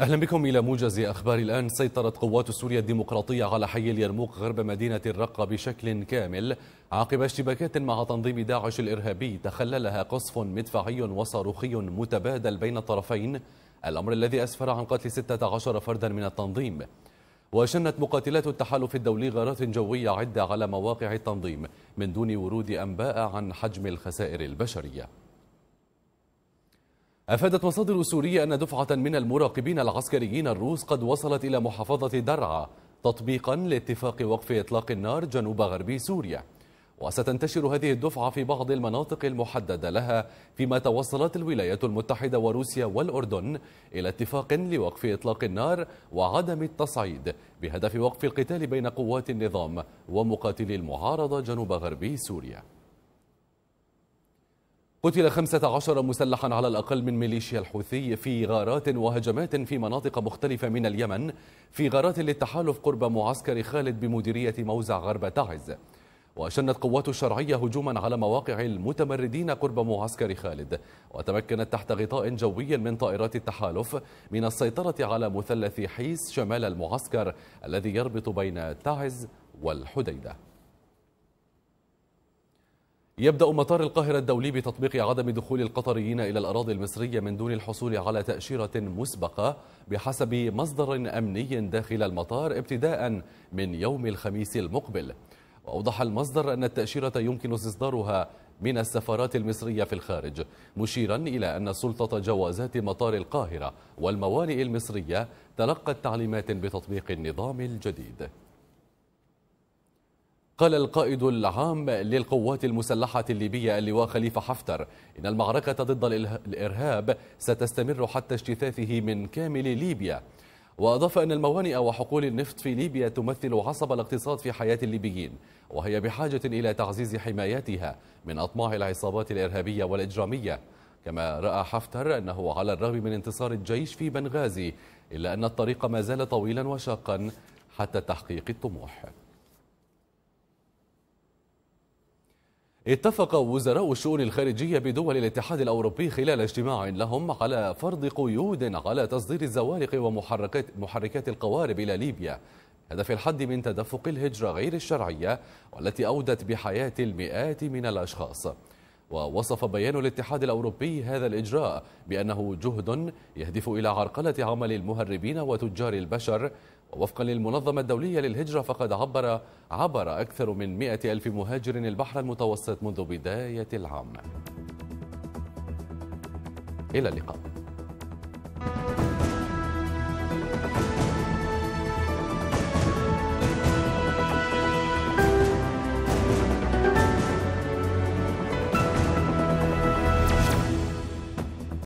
أهلا بكم إلى موجز أخبار الآن سيطرت قوات سوريا الديمقراطية على حي اليرموك غرب مدينة الرقة بشكل كامل عقب اشتباكات مع تنظيم داعش الإرهابي تخللها قصف مدفعي وصاروخي متبادل بين الطرفين الأمر الذي أسفر عن قتل 16 فردا من التنظيم وشنت مقاتلات التحالف الدولي غارات جوية عدة على مواقع التنظيم من دون ورود أنباء عن حجم الخسائر البشرية أفادت مصادر سورية أن دفعة من المراقبين العسكريين الروس قد وصلت إلى محافظة درعا تطبيقا لاتفاق وقف إطلاق النار جنوب غربي سوريا وستنتشر هذه الدفعة في بعض المناطق المحددة لها فيما توصلت الولايات المتحدة وروسيا والأردن إلى اتفاق لوقف إطلاق النار وعدم التصعيد بهدف وقف القتال بين قوات النظام ومقاتلي المعارضة جنوب غربي سوريا قتل 15 مسلحا على الأقل من ميليشيا الحوثي في غارات وهجمات في مناطق مختلفة من اليمن في غارات للتحالف قرب معسكر خالد بمديرية موزع غرب تعز وشنت قوات الشرعية هجوما على مواقع المتمردين قرب معسكر خالد وتمكنت تحت غطاء جوي من طائرات التحالف من السيطرة على مثلث حيس شمال المعسكر الذي يربط بين تعز والحديدة يبدأ مطار القاهرة الدولي بتطبيق عدم دخول القطريين إلى الأراضي المصرية من دون الحصول على تأشيرة مسبقة بحسب مصدر أمني داخل المطار ابتداء من يوم الخميس المقبل وأوضح المصدر أن التأشيرة يمكن استصدارها من السفارات المصرية في الخارج مشيرا إلى أن سلطة جوازات مطار القاهرة والموانئ المصرية تلقت تعليمات بتطبيق النظام الجديد قال القائد العام للقوات المسلحة الليبية اللواء خليفة حفتر إن المعركة ضد الإرهاب ستستمر حتى اجتثاثه من كامل ليبيا وأضاف أن الموانئ وحقول النفط في ليبيا تمثل عصب الاقتصاد في حياة الليبيين وهي بحاجة إلى تعزيز حمايتها من أطماع العصابات الإرهابية والإجرامية كما رأى حفتر أنه على الرغم من انتصار الجيش في بنغازي إلا أن الطريق ما زال طويلا وشاقا حتى تحقيق الطموح اتفق وزراء الشؤون الخارجية بدول الاتحاد الأوروبي خلال اجتماع لهم على فرض قيود على تصدير الزوارق ومحركات محركات القوارب إلى ليبيا هدف الحد من تدفق الهجرة غير الشرعية والتي أودت بحياة المئات من الأشخاص ووصف بيان الاتحاد الأوروبي هذا الإجراء بأنه جهد يهدف إلى عرقلة عمل المهربين وتجار البشر ووفقا للمنظمة الدولية للهجرة فقد عبر عبر أكثر من 100 ألف مهاجر البحر المتوسط منذ بداية العام إلى اللقاء